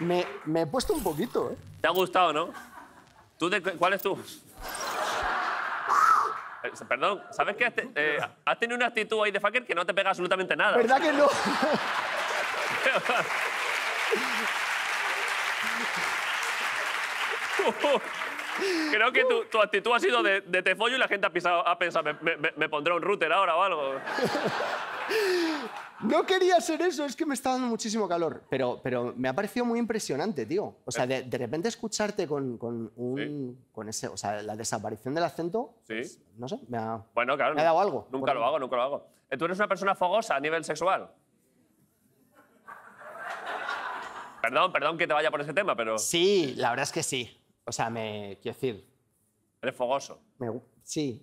Me, he puesto un poquito, ¿eh? ¿Te ha gustado, no? ¿Tú ¿Cuál es tu...? ¡Ah! Eh, perdón, ¿sabes qué? Eh, has tenido una actitud ahí de fucker que no te pega absolutamente nada. ¿Verdad que no? Creo que tu, actitud ha sido de, te follo y la gente ha, pensado, me pondré un router ahora o algo. No quería hacer eso, es que me está dando muchísimo calor. Pero, pero me ha parecido muy impresionante, tío. O sea, de, repente escucharte con, un. con ese. O sea, la desaparición del acento. Sí. Pues, no sé, me ha. Bueno, claro. Me ha dado algo. Nunca lo hago, nunca lo hago. ¿Tú eres una persona fogosa a nivel sexual? perdón, perdón que te vaya por ese tema, pero. Sí, la verdad es que sí. O sea, me. Quiero decir. Eres fogoso. Sí.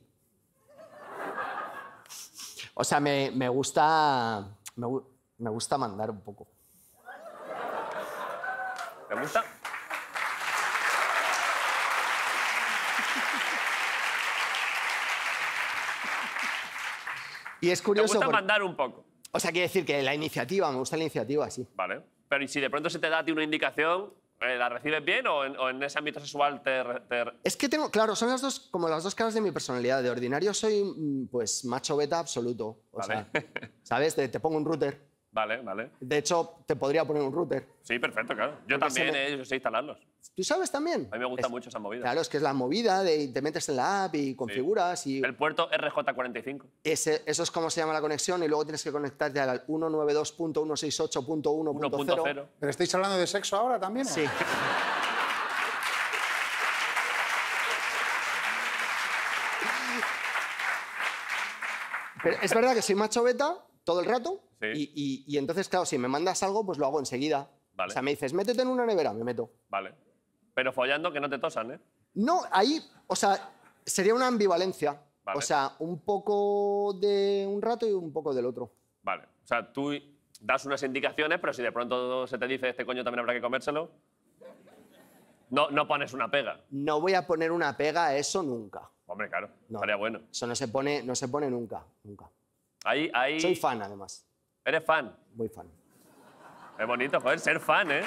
O sea, me, me gusta me, gusta mandar un poco. me gusta? Y es curioso. Me gusta mandar un poco. O sea, quiere decir que la iniciativa, me gusta la iniciativa, sí. Vale. Pero si de pronto se te da una indicación, eh, ¿la recibes bien o en, ese ámbito sexual te, Es que tengo, claro, son las dos, como las dos caras de mi personalidad. De ordinario soy, mm, pues, macho beta absoluto. O sea, ¿sabes? te, pongo un router. Vale, vale. De hecho, te podría poner un router. Sí, perfecto, claro. Yo también, eh, yo sé instalarlos. ¿Tú sabes también? A mí me gusta mucho esa movida. Claro, es que es la movida de te metes en la app y configuras y... El puerto RJ45. eso es como se llama la conexión y luego tienes que conectarte al 192.168.1.0. ¿Pero estáis hablando de sexo ahora también? Sí. es verdad que soy macho beta, todo el rato. Y, entonces, claro, si me mandas algo, pues lo hago enseguida. O sea, me dices, métete en una nevera, me meto. Vale. Pero follando que no te tosan, ¿eh? No, ahí, o sea, sería una ambivalencia. O sea, un poco de un rato y un poco del otro. Vale. O sea, tú das unas indicaciones, pero si de pronto se te dice este coño también habrá que comérselo, no, no pones una pega. No voy a poner una pega a eso nunca. Hombre, claro. No, estaría bueno. Eso no se pone, no se pone nunca, nunca. Soy fan, además. ¿Eres fan? Muy fan. Es bonito, joder, ser fan, ¿eh?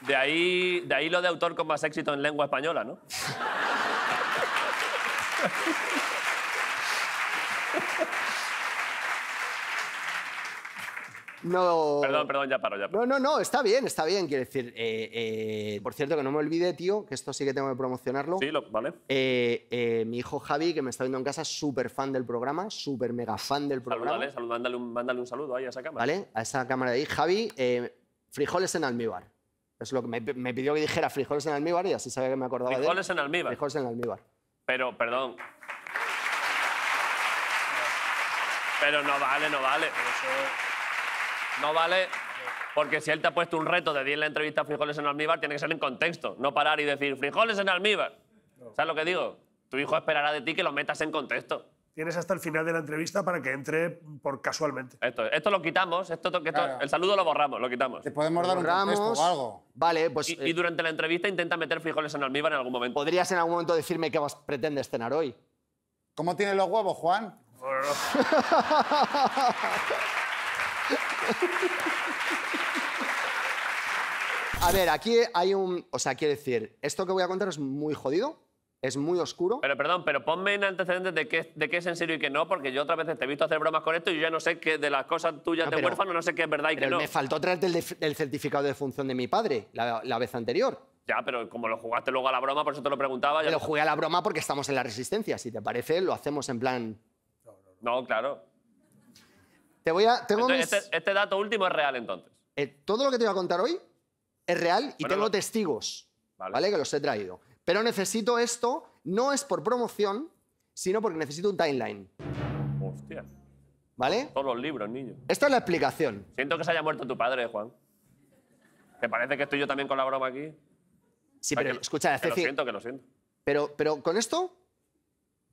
De ahí, de ahí lo de autor con más éxito en lengua española, ¿no? No. Perdón, perdón, ya paro, ya paro. No, no, no, está bien, está bien. Quiero decir, eh, eh, por cierto, que no me olvide, tío, que esto sí que tengo que promocionarlo. Sí, vale. Eh, mi hijo Javi, que me está viendo en casa, súper fan del programa, súper mega fan del programa. mándale, un, saludo ahí a esa cámara. Vale, a esa cámara de ahí. Javi, frijoles en almíbar. Es lo que me, pidió que dijera frijoles en almíbar y así sabía que me acordaba de él. en almíbar. Frijoles en almíbar. Pero, perdón. Pero no vale, no vale. eso... No vale. Porque si él te ha puesto un reto de 10 en la entrevista frijoles en almíbar, tiene que ser en contexto. No parar y decir frijoles en almíbar. ¿Sabes lo que digo? Tu hijo esperará de ti que lo metas en contexto. Tienes hasta el final de la entrevista para que entre por casualmente. Esto, esto lo quitamos, esto, el saludo lo borramos, lo quitamos. Te podemos dar un contexto o algo. Vale, pues... Y, eh, durante la entrevista intenta meter frijoles en almíbar en algún momento. ¿Podrías en algún momento decirme qué vas, pretendes cenar hoy? ¿Cómo tiene los huevos, Juan? A ver, aquí hay un... O sea, quiero decir, esto que voy a contar es muy jodido, es muy oscuro. Pero perdón, pero ponme en antecedentes de qué, de qué es en serio y qué no, porque yo otras veces te he visto hacer bromas con esto y yo ya no sé qué de las cosas tuyas de huérfano, no sé qué es verdad y qué no. me faltó traer el, certificado de función de mi padre la, vez anterior. Ya, pero como lo jugaste luego a la broma, por eso te lo preguntaba. ya- lo jugué a la broma porque estamos en la resistencia. Si te parece, lo hacemos en plan... No, claro voy a. Este, este, dato último es real entonces. Eh, todo lo que te voy a contar hoy es real y tengo testigos, vale. Que los he traído. Pero necesito esto, no es por promoción, sino porque necesito un timeline. Hostia. ¿Vale? Todos los libros, niño. Esta es la explicación. Siento que se haya muerto tu padre, Juan. ¿Te parece que estoy yo también con la broma aquí? Sí, pero escucha, lo siento, que lo siento. Pero, pero con esto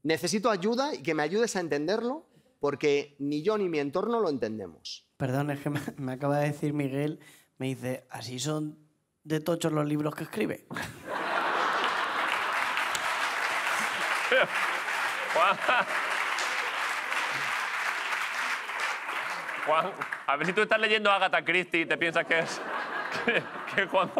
necesito ayuda y que me ayudes a entenderlo porque ni yo ni mi entorno lo entendemos. Perdón, es que me, acaba de decir Miguel, me dice, así son de tochos los libros que escribe. Juan. a ver si tú estás leyendo Agatha Christie y te piensas que es. que, Juan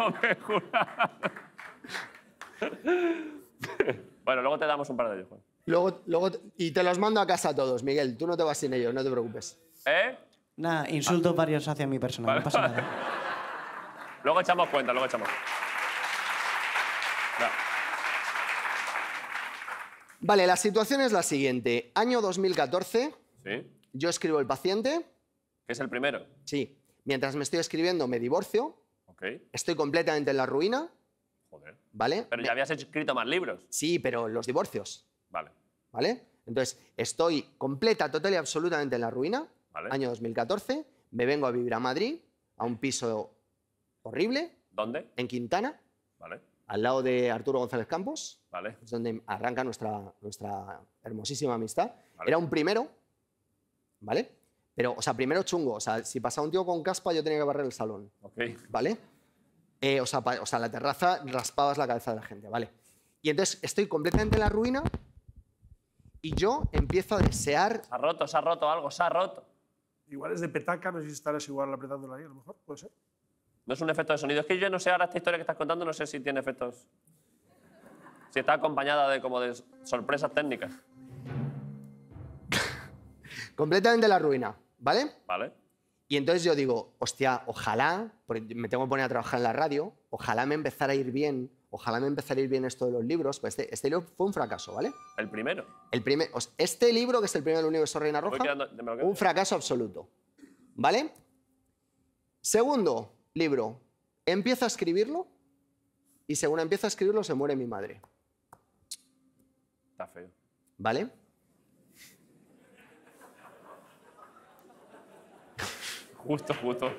bueno, luego te damos un par de ellos, Luego, luego, y te los mando a casa a todos, Miguel. Tú no te vas sin ellos, no te preocupes. ¿Eh? Nada, insultos ah. varios hacia mi persona, vale. no pasa nada. luego echamos cuenta, luego echamos. Vale, la situación es la siguiente. Año 2014. Sí. Yo escribo el paciente. es el primero? Sí. Mientras me estoy escribiendo, me divorcio. Okay. Estoy completamente en la ruina. Joder. ¿Vale? Pero ya habías escrito más libros. Sí, pero los divorcios. Vale. Entonces, estoy completa, total y absolutamente en la ruina, vale. año 2014, me vengo a vivir a Madrid, a un piso horrible. ¿Dónde? En Quintana. Vale. Al lado de Arturo González Campos. Vale. Es donde arranca nuestra, nuestra hermosísima amistad. Era un primero, ¿vale? Pero, o sea, primero chungo. O sea, si pasaba un tío con caspa, yo tenía que barrer el salón. Okay. ¿Vale? Eh, o, sea, o sea, la terraza raspabas la cabeza de la gente, ¿vale? Y entonces estoy completamente en la ruina, y yo empiezo a desear... Se ha roto, se ha roto algo, se ha roto. Igual es de petaca, no sé si estarás igual la ahí, a lo mejor, puede ser. No es un efecto de sonido. Es que yo no sé ahora esta historia que estás contando, no sé si tiene efectos. Si está acompañada de como de sorpresas técnicas. Completamente la ruina, ¿vale? Vale. Y entonces yo digo, hostia, ojalá, porque me tengo que poner a trabajar en la radio, ojalá me empezara a ir bien, Ojalá me empezara a ir bien esto de los libros. Pues este, este libro fue un fracaso, ¿vale? El primero. El este libro, que es el primero del universo Reina Roja, un fracaso absoluto. ¿Vale? Segundo libro. Empiezo a escribirlo y según empiezo a escribirlo se muere mi madre. Está feo. ¿Vale? Justo, justo.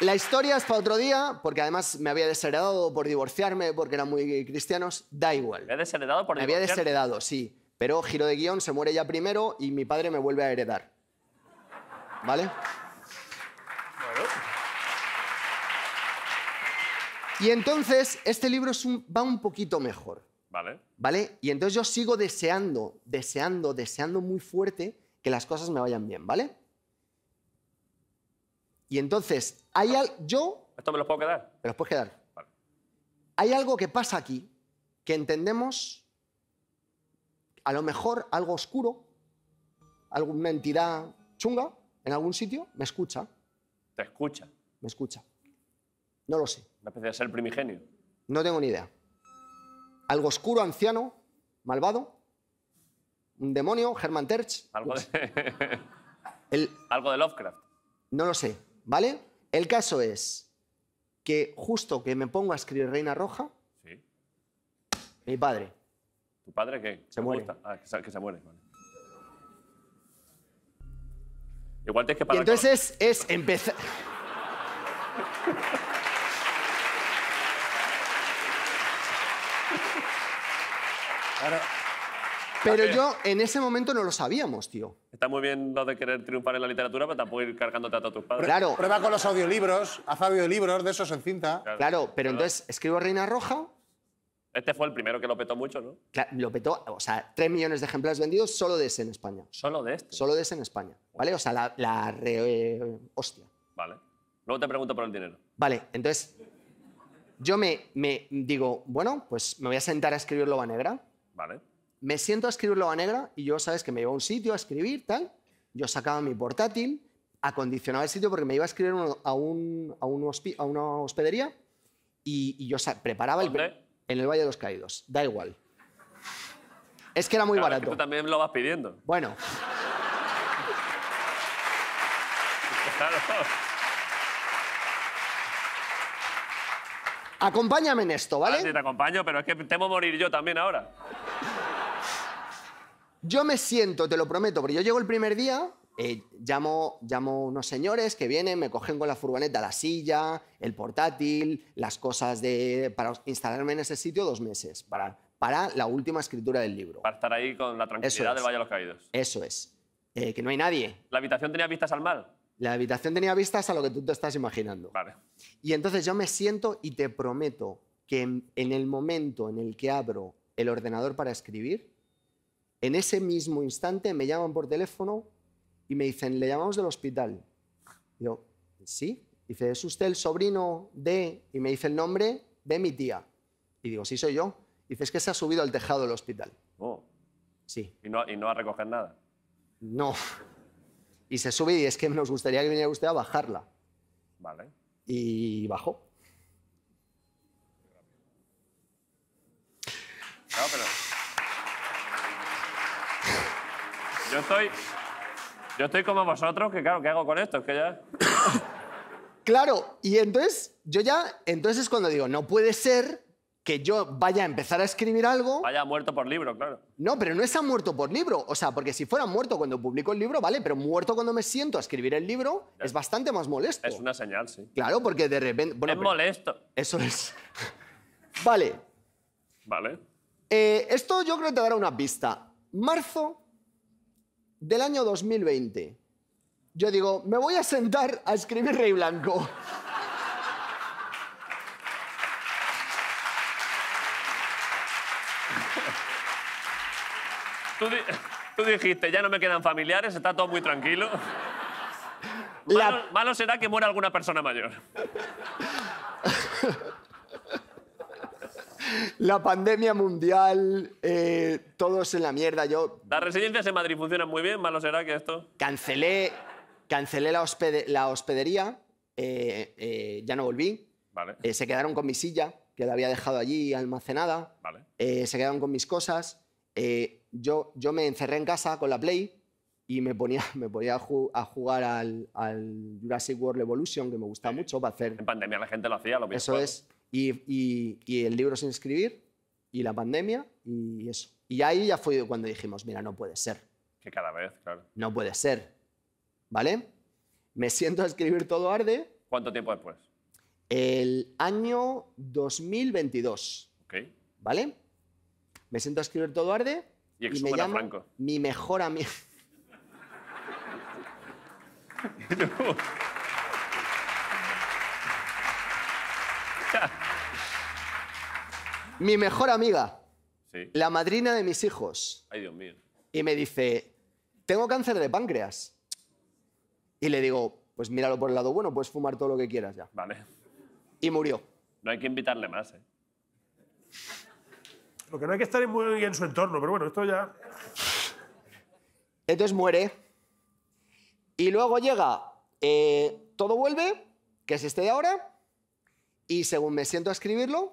La historia es para otro día, porque además me había desheredado por divorciarme, porque eran muy cristianos. Da igual. ¿Me había desheredado por había desheredado, sí. Pero giro de guión, se muere ya primero y mi padre me vuelve a heredar. ¿Vale? Y entonces, este libro va un poquito mejor. Vale. ¿Vale? Y entonces yo sigo deseando, deseando, deseando muy fuerte que las cosas me vayan bien, ¿vale? Y entonces, hay yo... ¿Esto me lo puedo quedar? Me los puedes quedar. Hay algo que pasa aquí que entendemos, a lo mejor algo oscuro, alguna entidad chunga en algún sitio, me escucha. ¿Te escucha? Me escucha. No lo sé. Una especie de ser primigenio. No tengo ni idea. Algo oscuro, anciano, malvado, un demonio, Herman Terch. Algo de... Algo de Lovecraft. No lo sé. ¿Vale? El caso es que justo que me pongo a escribir Reina Roja, sí. mi padre. ¿Tu padre qué? Se muere. Ah, que se, muere. Igual tienes que entonces es, es empezar. Ahora. Pero yo en ese momento no lo sabíamos, tío. Está muy bien lo de querer triunfar en la literatura, pero tampoco ir cargándote a tus padres. Claro. Prueba con los audiolibros, haz audiolibros de esos en cinta. Claro, pero entonces escribo Reina Roja. Este fue el primero que lo petó mucho, ¿no? Claro, lo petó, o sea, tres millones de ejemplares vendidos solo de ese en España. Solo de este. Solo de ese en España, ¿vale? O sea, la, re- eh, hostia. Vale. Luego te pregunto por el dinero. Vale, entonces yo me, me digo, bueno, pues me voy a sentar a escribir Loba Negra. Vale me siento a escribir a Negra y yo, sabes, que me iba a un sitio a escribir, tal. Yo sacaba mi portátil, acondicionaba el sitio porque me iba a escribir a, a, una hospedería y, yo preparaba el... En el Valle de los Caídos, da igual. Es que era muy barato. tú también lo vas pidiendo. Bueno. Acompáñame en esto, ¿vale? sí, te acompaño, pero es que temo morir yo también ahora. Yo me siento, te lo prometo, porque yo llego el primer día, eh, llamo, llamo unos señores que vienen, me cogen con la furgoneta la silla, el portátil, las cosas de, para instalarme en ese sitio dos meses, para, para la última escritura del libro. Para estar ahí con la tranquilidad de Valle de los Caídos. Eso es. Eh, que no hay nadie. ¿La habitación tenía vistas al mar? La habitación tenía vistas a lo que tú te estás imaginando. Y entonces yo me siento y te prometo que en el momento en el que abro el ordenador para escribir, en ese mismo instante me llaman por teléfono y me dicen, le llamamos del hospital. yo, ¿sí? Dice, ¿es usted el sobrino de...? Y me dice el nombre de mi tía. Y digo, sí, soy yo. Dice, es que se ha subido al tejado del hospital. Oh. Sí. ¿Y no, ¿Y no a recoger nada? No. Y se sube y es que nos gustaría que viniera usted a bajarla. Vale. Y bajó. pero... Yo estoy. Yo estoy como vosotros, que claro, ¿qué hago con esto? Es que ya. Claro, y entonces yo ya. Entonces es cuando digo, no puede ser que yo vaya a empezar a escribir algo. Vaya muerto por libro, claro. No, pero no es muerto por libro. O sea, porque si fuera muerto cuando publico el libro, vale, pero muerto cuando me siento a escribir el libro es bastante más molesto. Es una señal, sí. Claro, porque de repente. es molesto. Eso es. vale. Vale. Eh, esto yo creo que te dará una pista. Marzo del año 2020. Yo digo, me voy a sentar a escribir Rey Blanco. Tú, dijiste, ya no me quedan familiares, está todo muy tranquilo. malo será que muera alguna persona mayor la pandemia mundial, eh, todos en la mierda. Yo Las residencias en Madrid funcionan muy bien, malo será que esto. cancelé, cancelé la, hospedería, eh, eh, ya no volví. se quedaron con mi silla, que la había dejado allí almacenada. se quedaron con mis cosas. yo, yo me encerré en casa con la Play y me ponía, me ponía a, jugar al, Jurassic World Evolution, que me gusta mucho, para hacer... En pandemia la gente lo hacía, lo Eso es y, el libro sin escribir y la pandemia y eso. Y ahí ya fue cuando dijimos, mira, no puede ser. Que cada vez, claro. No puede ser. ¿Vale? Me siento a escribir todo arde. ¿Cuánto tiempo después? El año 2022. Ok. ¿Vale? Me siento a escribir todo arde. Y, me mi mejor amigo. Mi mejor amiga, la madrina de mis hijos. Ay, Dios mío. Y me dice, tengo cáncer de páncreas. Y le digo, pues míralo por el lado bueno, puedes fumar todo lo que quieras ya. Vale. Y murió. No hay que invitarle más, ¿eh? Lo que no hay que estar muy en su entorno, pero bueno, esto ya... Entonces muere. Y luego llega, eh, todo vuelve, que es este de ahora, y según me siento a escribirlo,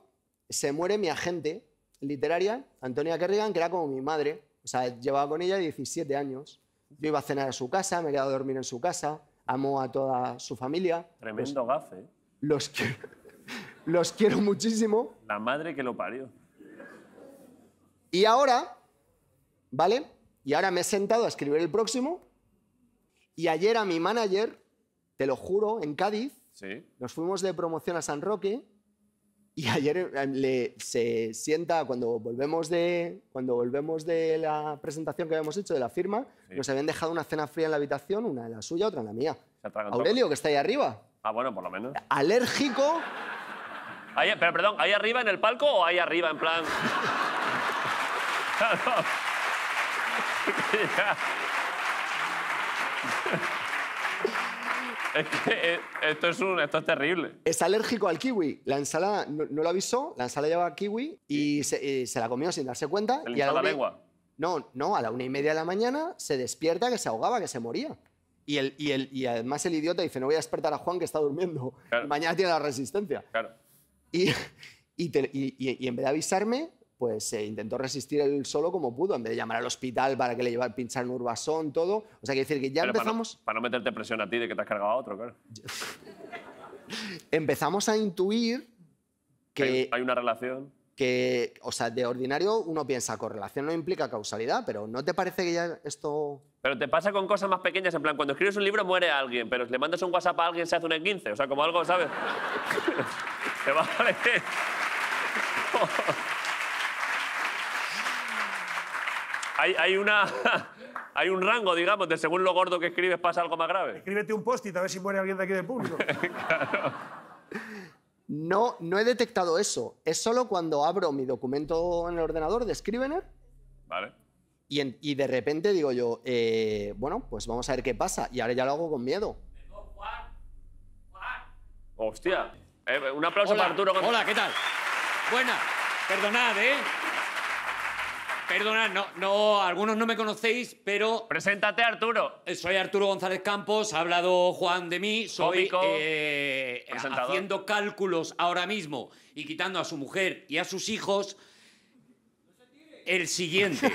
se muere mi agente literaria, Antonia Kerrigan, que era como mi madre. O sea, llevaba con ella 17 años. Yo iba a cenar a su casa, me quedaba a dormir en su casa, amo a toda su familia. Tremendo los, gafe. ¿eh? Los, los quiero muchísimo. La madre que lo parió. Y ahora, ¿vale? Y ahora me he sentado a escribir el próximo. Y ayer a mi manager, te lo juro, en Cádiz, nos fuimos de promoción a San Roque y ayer em, se sienta, cuando volvemos, de, cuando volvemos de la presentación que habíamos hecho, de la firma, nos habían dejado una cena fría en la habitación, una en la suya, otra en la mía. Aurelio, que está ahí arriba. Ah, bueno, por lo menos. Alérgico. Ahí, pero perdón, ¿ahí arriba en el palco o ahí arriba en plan? Eh, esto es, esto terrible. Es alérgico al kiwi. La ensalada no, lo avisó, la ensalada llevaba kiwi y se, eh, la comió sin darse cuenta. y a la, lengua? No, no, a la una y media de la mañana se despierta que se ahogaba, que se moría. Y, el, y, el, y además el idiota dice, no voy a despertar a Juan que está durmiendo. Mañana tiene la resistencia. Claro. Y, y, y, en vez de avisarme, pues se intentó resistir él solo como pudo, en vez de llamar al hospital para que le llevara a pinchar un urbasón, todo. O sea, quiere decir que ya empezamos... Para no, meterte presión a ti de que te has cargado a otro, claro. empezamos a intuir que... Hay, una relación que, o sea, de ordinario uno piensa, correlación no implica causalidad, pero ¿no te parece que ya esto...? Pero te pasa con cosas más pequeñas, en plan, cuando escribes un libro muere alguien, pero le mandas un WhatsApp a alguien se hace un 15, e o sea, como algo, ¿sabes? te va a hay, una, hay un rango, digamos, de según lo gordo que escribes pasa algo más grave. Escríbete un post y a ver si muere alguien de aquí del público. No, no he detectado eso. Es solo cuando abro mi documento en el ordenador de Scrivener. Vale. Y, de repente digo yo, eh, bueno, pues vamos a ver qué pasa. Y ahora ya lo hago con miedo. Hostia. Eh, un aplauso para Arturo. Hola, ¿qué tal? Buena. Perdonad, ¿eh? Perdona, no, no, algunos no me conocéis, pero... Preséntate, Arturo. Soy Arturo González Campos, ha hablado Juan de mí, soy eh, haciendo cálculos ahora mismo y quitando a su mujer y a sus hijos el siguiente. me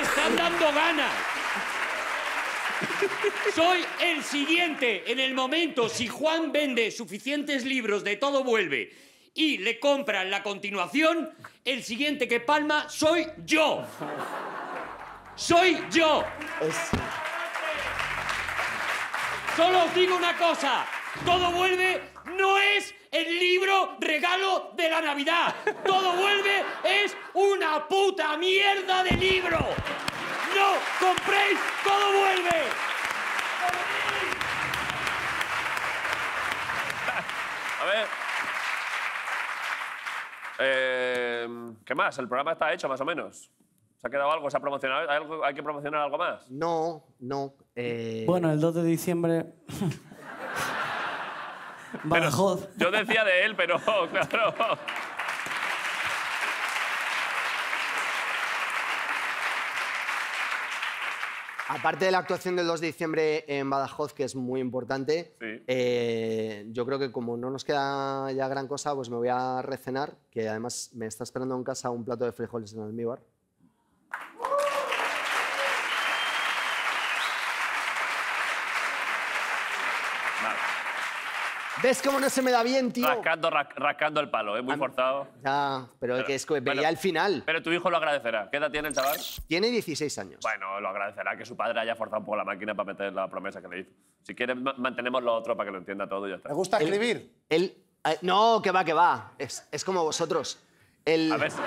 están dando ganas. Soy el siguiente. En el momento, si Juan vende suficientes libros de Todo Vuelve y le compran la continuación, el siguiente que palma soy yo. Soy yo. Solo os digo una cosa, todo vuelve no es el libro regalo de la Navidad. Todo vuelve es una puta mierda de libro. ¿Qué más? El programa está hecho, más o menos. ¿Se ha quedado algo? ¿Se ha promocionado? ¿Hay, que promocionar algo más? No, no. Eh. Bueno, el 2 de diciembre. Yo decía de él, pero claro. Aparte de la actuación del 2 de diciembre en Badajoz, que es muy importante, eh, yo creo que como no nos queda ya gran cosa, pues me voy a recenar, que además me está esperando en casa un plato de frijoles en almíbar. ¿Ves cómo no se me da bien, tío? Rascando, el palo, es ¿eh? muy forzado. Ya, pero, es que vería el final. Pero tu hijo lo agradecerá. ¿Qué edad tiene el chaval? Tiene 16 años. Bueno, lo agradecerá que su padre haya forzado un poco la máquina para meter la promesa que le hizo. Si quieres, mantenemos lo otro para que lo entienda todo y ya está. ¿Le gusta escribir? Él, eh, no, que va, que va. Es, es como vosotros. El... Perdón.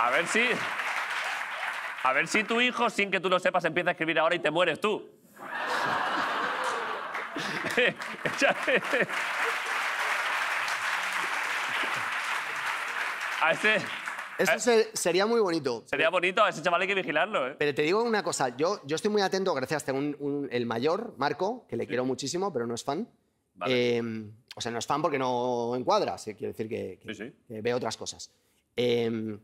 A ver si... A ver si tu hijo, sin que tú lo sepas, empieza a escribir ahora y te mueres tú. a ese... Eso sería muy bonito. Sería bonito, a ese chaval hay que vigilarlo, ¿eh? Pero te digo una cosa, yo, yo estoy muy atento, gracias tengo el mayor, Marco, que le quiero muchísimo, pero no es fan. Em, o sea, no es fan porque no encuadra, si quiero decir que, veo ve otras cosas. Em,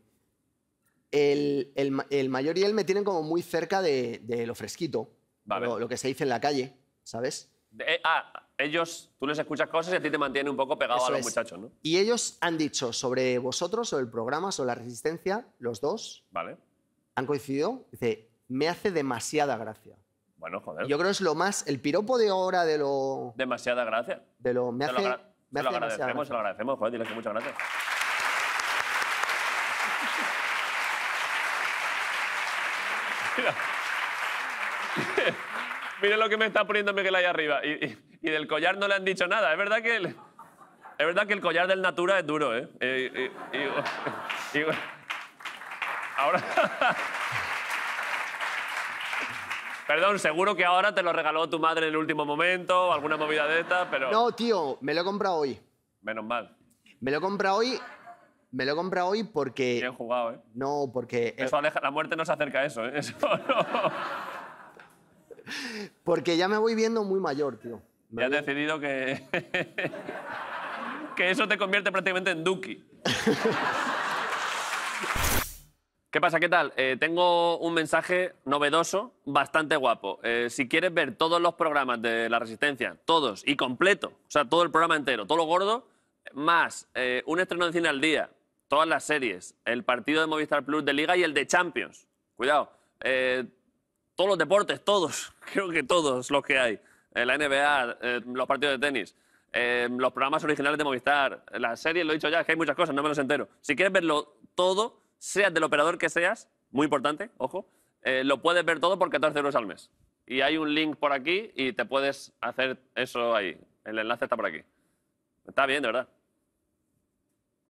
el, el, el, mayor y él me tienen como muy cerca de, lo fresquito, lo, que se dice en la calle, ¿sabes? Eh, ah, ellos, tú les escuchas cosas y a ti te mantiene un poco pegado a los muchachos, ¿no? Y ellos han dicho sobre vosotros, sobre el programa, sobre la resistencia, los dos. Vale. Han coincidido. Dice, me hace demasiada gracia. Bueno, joder. Yo creo que es lo más. El piropo de ahora de lo. Demasiada gracia. De lo. Me hace. me lo agradecemos, se lo agradecemos, joder, dile que muchas gracias. mire lo que me está poniendo Miguel ahí arriba. Y, y, del collar no le han dicho nada. Es verdad que el, es verdad que el collar del Natura es duro, ¿eh? Y, ahora... Perdón, seguro que ahora te lo regaló tu madre en el último momento, alguna movida de estas, pero... No, tío, me lo he comprado hoy. Menos mal. Me lo he comprado hoy... Me lo he hoy porque... Bien jugado, ¿eh? No, porque... Eso La muerte no se acerca a eso, ¿eh? Eso no... Porque ya me voy viendo muy mayor, tío. Me ya has decidido que... que eso te convierte prácticamente en Duki. ¿Qué pasa? ¿Qué tal? Eh, tengo un mensaje novedoso, bastante guapo. Eh, si quieres ver todos los programas de La Resistencia, todos y completo, o sea, todo el programa entero, todo lo gordo, más eh, un estreno de cine al día, todas las series, el partido de Movistar Plus de Liga y el de Champions. Cuidado. todos los deportes, todos creo que todos los que hay. la NBA, eh, los partidos de tenis, eh, los programas originales de Movistar, las series, lo he dicho ya, que hay muchas cosas, no me los entero. Si quieres verlo todo, seas del operador que seas, muy importante, ojo, eh, lo puedes ver todo por 14 euros al mes. Y hay un link por aquí y te puedes hacer eso ahí. El enlace está por aquí. Está bien, de verdad.